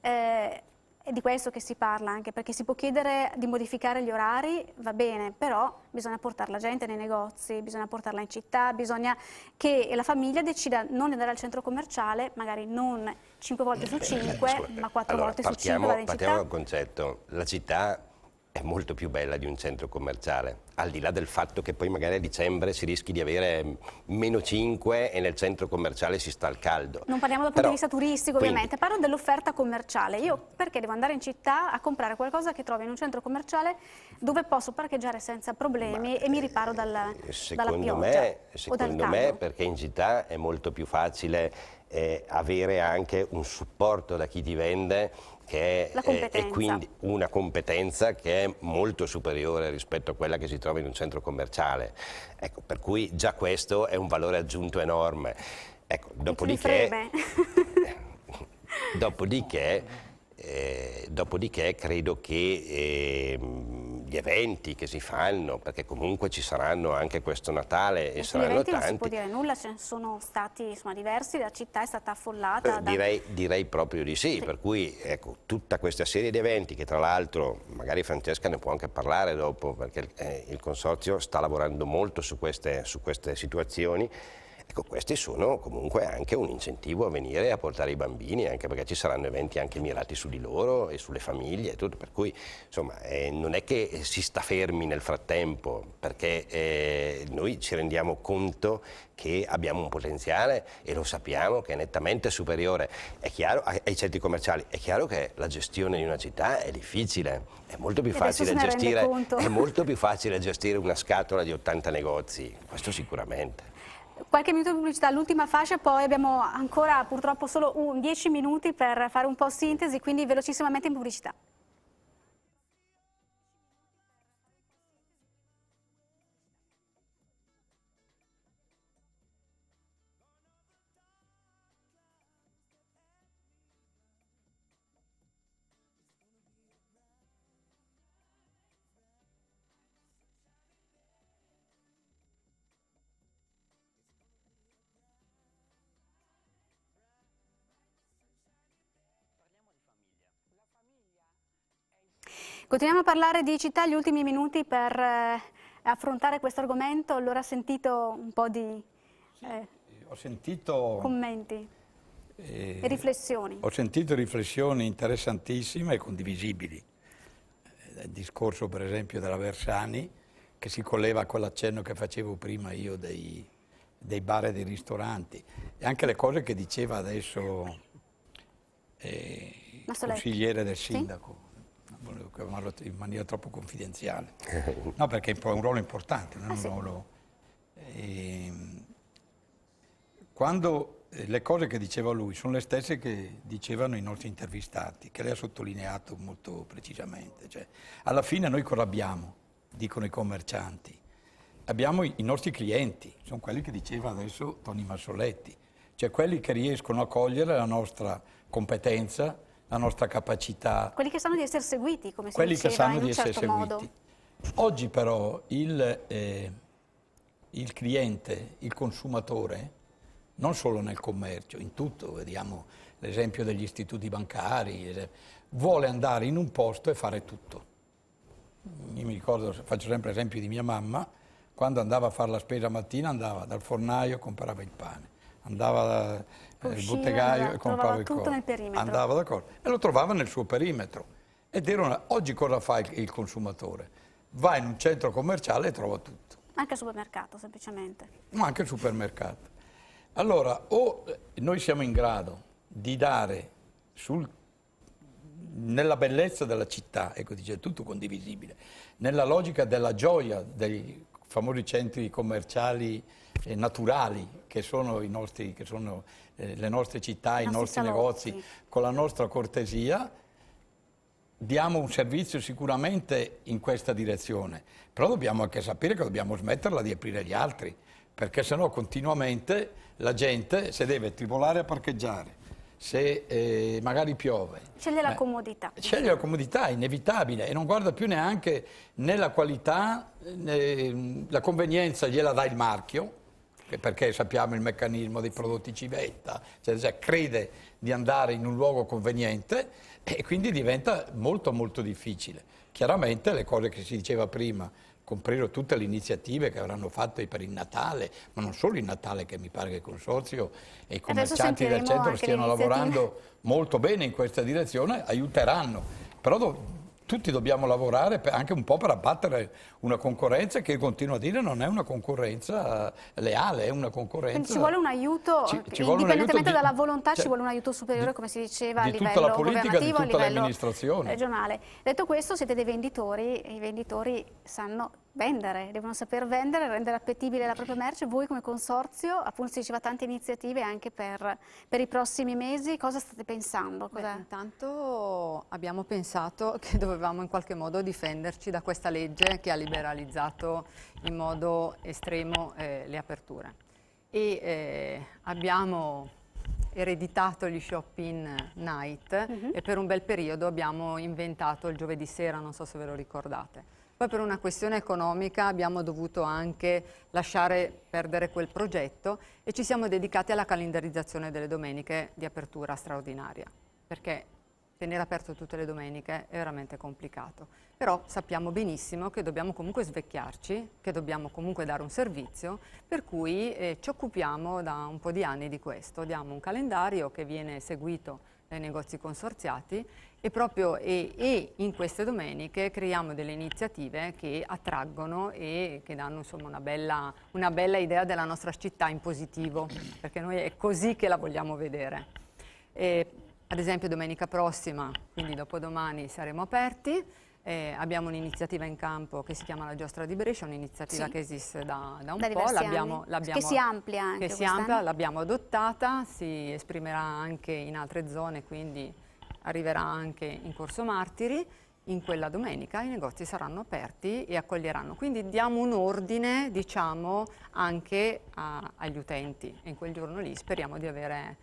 eh, è di questo che si parla anche, perché si può chiedere di modificare gli orari, va bene, però bisogna portare la gente nei negozi, bisogna portarla in città, bisogna che la famiglia decida non di andare al centro commerciale, magari non 5 volte su 5, eh, eh, ma 4 allora, volte partiamo, su 5 Partiamo da un concetto, la città è molto più bella di un centro commerciale, al di là del fatto che poi magari a dicembre si rischi di avere meno 5 e nel centro commerciale si sta al caldo. Non parliamo dal punto Però, di vista turistico quindi, ovviamente, parlo dell'offerta commerciale. Io perché devo andare in città a comprare qualcosa che trovo in un centro commerciale dove posso parcheggiare senza problemi e mi riparo dal, eh, dalla pioggia? Me, secondo me perché in città è molto più facile eh, avere anche un supporto da chi ti vende che è, è, è, eh, quindi una competenza che è molto superiore rispetto a quella che si trova in un centro commerciale. Ecco, per cui già questo è un valore aggiunto enorme. Ecco, dopodiché, dopodiché, eh, dopodiché credo che... Eh, gli eventi che si fanno, perché comunque ci saranno anche questo Natale e, e saranno tanti. Non si può dire nulla, ce ne sono stati insomma, diversi, la città è stata affollata. Eh, da... direi, direi, proprio di sì, sì. per cui ecco, tutta questa serie di eventi che tra l'altro magari Francesca ne può anche parlare dopo perché eh, il Consorzio sta lavorando molto su queste, su queste situazioni Ecco, questi sono comunque anche un incentivo a venire a portare i bambini, anche perché ci saranno eventi anche mirati su di loro e sulle famiglie e tutto, per cui insomma eh, non è che si sta fermi nel frattempo, perché eh, noi ci rendiamo conto che abbiamo un potenziale e lo sappiamo che è nettamente superiore è chiaro, ai centri commerciali. È chiaro che la gestione di una città è difficile, è molto più, facile gestire, è molto più facile gestire una scatola di 80 negozi, questo sicuramente. Qualche minuto di pubblicità, l'ultima fascia, poi abbiamo ancora purtroppo solo 10 minuti per fare un po' sintesi, quindi velocissimamente in pubblicità. Continuiamo a parlare di città, gli ultimi minuti per eh, affrontare questo argomento. Allora ho sentito un po' di eh, sì, sentito, commenti eh, e riflessioni. Ho sentito riflessioni interessantissime e condivisibili. Eh, il discorso per esempio della Versani che si colleva a quell'accenno che facevo prima io dei, dei bar e dei ristoranti e anche le cose che diceva adesso eh, il consigliere del sindaco. Sì? volevo chiamarlo in maniera troppo confidenziale, no perché è un ruolo importante, non è ah, un ruolo... E, ehm, quando eh, le cose che diceva lui sono le stesse che dicevano i nostri intervistati, che lei ha sottolineato molto precisamente, cioè, alla fine noi cosa abbiamo, dicono i commercianti? Abbiamo i nostri clienti, sono quelli che diceva adesso Tony Massoletti, cioè quelli che riescono a cogliere la nostra competenza, la nostra capacità. Quelli che sanno di essere seguiti, come si Quelli diceva, che sanno di certo essere modo. Oggi però il, eh, il cliente, il consumatore, non solo nel commercio, in tutto, vediamo l'esempio degli istituti bancari, eh, vuole andare in un posto e fare tutto. Io mi ricordo, faccio sempre l'esempio di mia mamma, quando andava a fare la spesa mattina andava dal fornaio, e comprava il pane, andava eh, il bottegaio e comprava il tutto nel perimetro. Andava d'accordo e lo trovava nel suo perimetro. Ed era una... Oggi cosa fa il, il consumatore? Va in un centro commerciale e trova tutto. Anche al supermercato, semplicemente. Ma anche al supermercato. Allora, o eh, noi siamo in grado di dare sul nella bellezza della città, ecco dice tutto condivisibile, nella logica della gioia dei famosi centri commerciali eh, naturali che sono, nostri, che sono eh, le nostre città, i, i nostri, nostri negozi, con la nostra cortesia, diamo un servizio sicuramente in questa direzione, però dobbiamo anche sapere che dobbiamo smetterla di aprire gli altri, perché sennò continuamente la gente se deve tribolare a parcheggiare, se eh, magari piove. Sceglie la comodità. Sceglie la comodità, è inevitabile, e non guarda più neanche né la qualità, né la convenienza gliela dà il marchio, perché sappiamo il meccanismo dei prodotti civetta, cioè, cioè, crede di andare in un luogo conveniente e quindi diventa molto molto difficile. Chiaramente le cose che si diceva prima, compreso tutte le iniziative che avranno fatto per il Natale, ma non solo il Natale che mi pare che il Consorzio e i commercianti del centro stiano lavorando molto bene in questa direzione, aiuteranno. Però tutti dobbiamo lavorare per, anche un po' per abbattere una concorrenza che continuo a dire non è una concorrenza eh, leale, è una concorrenza... Quindi ci vuole un aiuto, ci, ci indipendentemente un aiuto dalla volontà, di, ci vuole un aiuto cioè, superiore, di, come si diceva, a livello tutta la politica, governativo, a livello regionale. Detto questo, siete dei venditori, e i venditori sanno vendere, devono saper vendere, rendere appetibile la propria merce. Voi come consorzio, appunto si diceva tante iniziative anche per, per i prossimi mesi, cosa state pensando? Beh, intanto abbiamo pensato che dovevamo in qualche modo difenderci da questa legge che ha liberalizzato in modo estremo eh, le aperture. E eh, abbiamo ereditato gli shopping night mm -hmm. e per un bel periodo abbiamo inventato il giovedì sera, non so se ve lo ricordate poi per una questione economica abbiamo dovuto anche lasciare perdere quel progetto e ci siamo dedicati alla calendarizzazione delle domeniche di apertura straordinaria, perché tenere aperto tutte le domeniche è veramente complicato. Però sappiamo benissimo che dobbiamo comunque svecchiarci, che dobbiamo comunque dare un servizio, per cui eh, ci occupiamo da un po' di anni di questo. Diamo un calendario che viene seguito dai negozi consorziati e proprio e, e in queste domeniche creiamo delle iniziative che attraggono e che danno insomma, una, bella, una bella idea della nostra città in positivo, perché noi è così che la vogliamo vedere. E, ad esempio domenica prossima, quindi dopodomani, saremo aperti. Eh, abbiamo un'iniziativa in campo che si chiama la Giostra di Brescia, un'iniziativa sì. che esiste da, da un da po', l'abbiamo, che si amplia anche Che si amplia, l'abbiamo adottata, si esprimerà anche in altre zone, quindi arriverà anche in Corso Martiri, in quella domenica i negozi saranno aperti e accoglieranno. Quindi diamo un ordine, diciamo, anche a, agli utenti. E in quel giorno lì speriamo di avere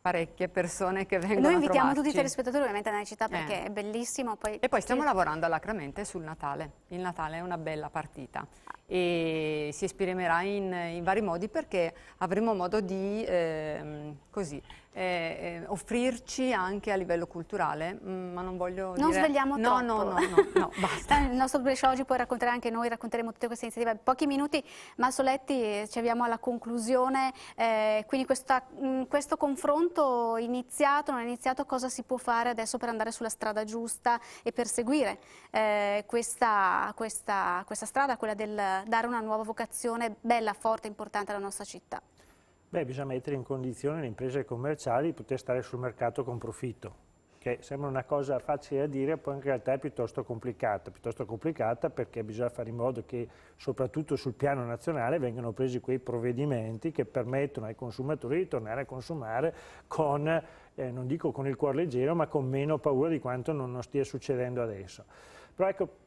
parecchie persone che vengono Noi invitiamo tutti i telespettatori ovviamente nella città eh. perché eh. è bellissimo. Poi e poi stiamo lavorando alacramente sul Natale. Il Natale è una bella partita e si esprimerà in, in vari modi perché avremo modo di eh, così, eh, eh, offrirci anche a livello culturale, mm, ma non voglio non dire... svegliamo no, troppo. No, no, no, no basta. Il nostro Brescia oggi poi racconterà anche noi, racconteremo tutte queste iniziative. Pochi minuti, ma Soletti eh, ci avviamo alla conclusione, eh, quindi questa, mh, mm, questo confronto iniziato, non è iniziato, cosa si può fare adesso per andare sulla strada giusta e perseguire eh, questa, questa, questa strada, quella del dare una nuova vocazione bella, forte, importante alla nostra città? Beh, bisogna mettere in condizione le imprese commerciali di poter stare sul mercato con profitto, che sembra una cosa facile da dire, poi in realtà è piuttosto complicata, piuttosto complicata perché bisogna fare in modo che soprattutto sul piano nazionale vengano presi quei provvedimenti che permettono ai consumatori di tornare a consumare con, eh, non dico con il cuore leggero, ma con meno paura di quanto non, stia succedendo adesso. Però ecco,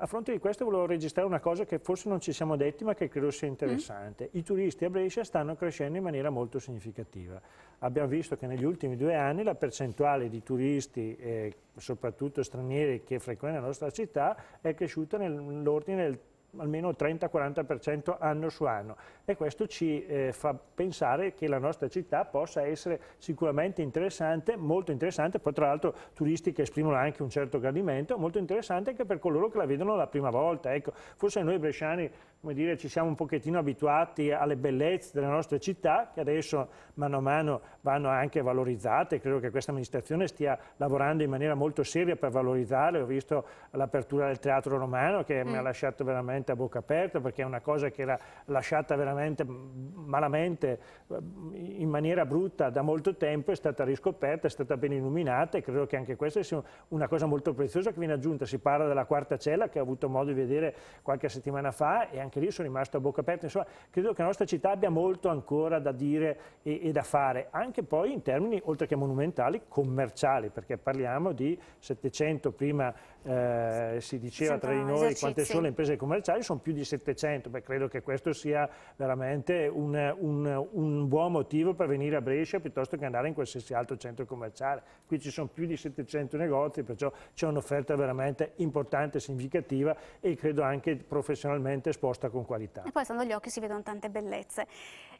a fronte di questo volevo registrare una cosa che forse non ci siamo detti ma che credo sia mm. interessante. Mm. I turisti a Brescia stanno crescendo in maniera molto significativa. Abbiamo visto che negli ultimi due anni la percentuale di turisti, eh, soprattutto stranieri, che frequentano la nostra città è cresciuta nell'ordine del almeno il 30-40% anno su anno e questo ci eh, fa pensare che la nostra città possa essere sicuramente interessante, molto interessante, poi tra l'altro turisti che esprimono anche un certo gradimento, molto interessante anche per coloro che la vedono la prima volta. Ecco, forse noi bresciani come dire, ci siamo un pochettino abituati alle bellezze delle nostre città che adesso mano a mano vanno anche valorizzate. Credo che questa amministrazione stia lavorando in maniera molto seria per valorizzarle. Ho visto l'apertura del Teatro Romano che mm. mi ha mm. lasciato veramente a bocca aperta perché è una cosa che era lasciata veramente mm, malamente, mm, in maniera brutta da molto tempo, è stata riscoperta, è stata ben illuminata e credo che anche questa sia una cosa molto preziosa che viene aggiunta. Si parla della quarta cella che ho avuto modo di vedere qualche settimana fa e anche anche lì sono rimasto a bocca aperta, insomma credo che la nostra città abbia molto ancora da dire e, e da fare, anche poi in termini oltre che monumentali, commerciali, perché parliamo di 700 prima eh, si diceva tra di noi quante sono le imprese commerciali, sono più di 700, beh, credo che questo sia veramente un, un, un, buon motivo per venire a Brescia piuttosto che andare in qualsiasi altro centro commerciale. Qui ci sono più di 700 negozi, perciò c'è un'offerta veramente importante, significativa e credo anche professionalmente esposta con qualità. E poi stando gli occhi si vedono tante bellezze.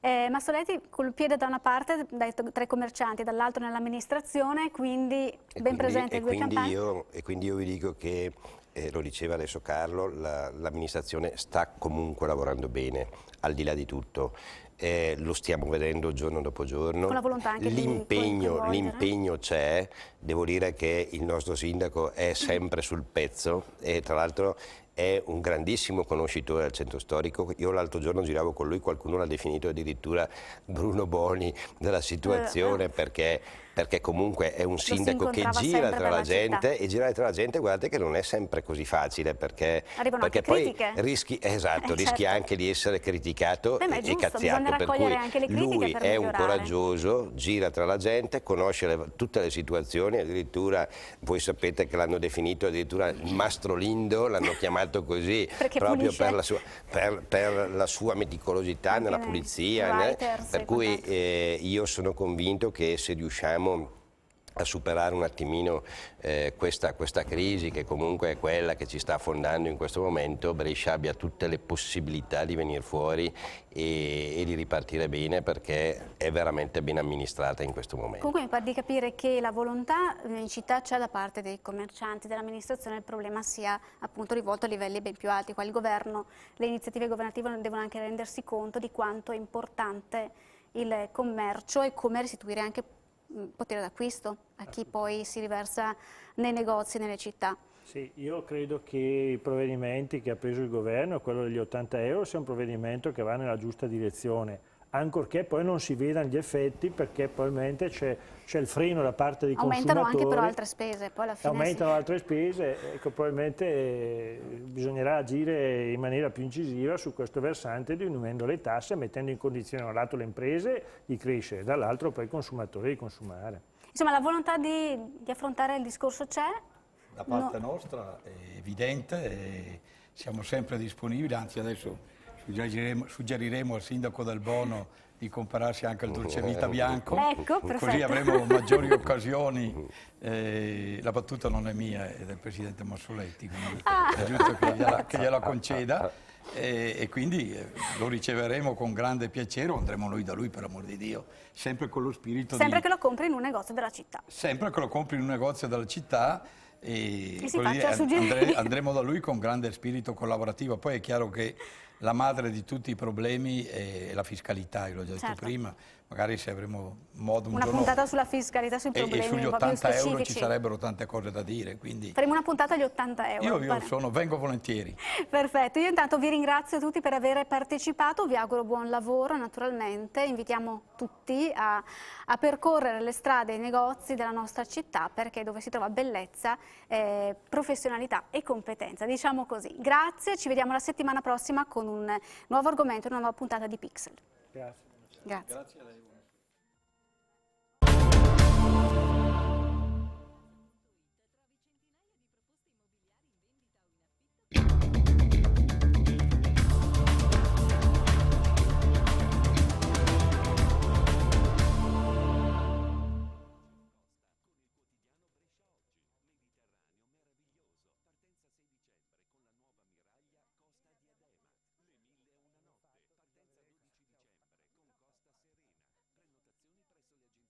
Eh, Massoletti col piede da una parte dai, tra i commercianti, dall'altro nell'amministrazione, quindi e ben quindi, presente in due campagne. Io, e quindi io vi dico penso che eh, lo diceva adesso Carlo, l'amministrazione sta comunque lavorando bene, al di là di tutto. Eh, lo stiamo vedendo giorno dopo giorno. l'impegno, c'è, devo dire che il nostro sindaco è sempre sul pezzo e tra l'altro è un grandissimo conoscitore del centro storico. Io l'altro giorno giravo con lui, qualcuno l'ha definito addirittura Bruno Boni della situazione eh, eh. perché, perché comunque è un sindaco che gira tra la gente città. e girare tra la gente guardate che non è sempre così facile perché, perché poi critiche. rischi, esatto, eh, rischi certo. anche di essere criticato Beh, e giusto, cazziato. Per cui lui per è un coraggioso, gira tra la gente, conosce le, tutte le situazioni, addirittura voi sapete che l'hanno definito addirittura il mastro Lindo, l'hanno chiamato fatto così Perché proprio per la, sua, per, per la, sua, meticolosità nella pulizia. Writers, per cui eh, io sono convinto che se riusciamo a superare un attimino eh, questa, questa, crisi che comunque è quella che ci sta affondando in questo momento, Brescia abbia tutte le possibilità di venire fuori e, e di ripartire bene perché è veramente ben amministrata in questo momento. Comunque mi pare di capire che la volontà eh, in città c'è da parte dei commercianti, dell'amministrazione, il problema sia appunto rivolto a livelli ben più alti, qua il governo, le iniziative governative devono anche rendersi conto di quanto è importante il commercio e come restituire anche potere d'acquisto a chi poi si riversa nei negozi, nelle città. Sì, io credo che i provvedimenti che ha preso il governo, quello degli 80 euro, sia un provvedimento che va nella giusta direzione ancorché poi non si vedano gli effetti perché probabilmente c'è, il freno da parte dei aumentano consumatori. Aumentano anche però altre spese, poi alla fine... Aumentano sì. altre spese, ecco, probabilmente eh, bisognerà agire in maniera più incisiva su questo versante diminuendo le tasse, mettendo in condizione da un lato le imprese di crescere, dall'altro poi i consumatori di consumare. Insomma la volontà di, di affrontare il discorso c'è? Da parte no. nostra è evidente, eh, siamo sempre disponibili, anzi adesso Suggeriremo, suggeriremo, al sindaco del Bono di comprarsi anche il dolce vita eh, bianco, eh, eh, ecco, così avremo maggiori occasioni. Eh, la battuta non è mia, è del presidente Massoletti, ah. è giusto che gliela, che gliela conceda. E, e, quindi lo riceveremo con grande piacere andremo noi da lui per amor di Dio sempre con lo spirito sempre di... che lo compri in un negozio della città sempre che lo compri in un negozio della città e, e dire, andre, andremo da lui con grande spirito collaborativo poi è chiaro che la madre di tutti i problemi è la fiscalità, io l'ho già detto certo. prima, magari se avremo modo un una giorno, puntata sulla fiscalità sui problemi e, e sugli 80 euro ci sarebbero tante cose da dire quindi faremo una puntata agli 80 euro io, io sono, vengo volentieri perfetto io intanto vi ringrazio tutti per aver partecipato vi auguro buon lavoro naturalmente invitiamo tutti a, a percorrere le strade e i negozi della nostra città perché dove si trova bellezza eh, professionalità e competenza diciamo così grazie ci vediamo la settimana prossima con un nuovo argomento una nuova puntata di Pixel grazie Grazie. Grazie a lei.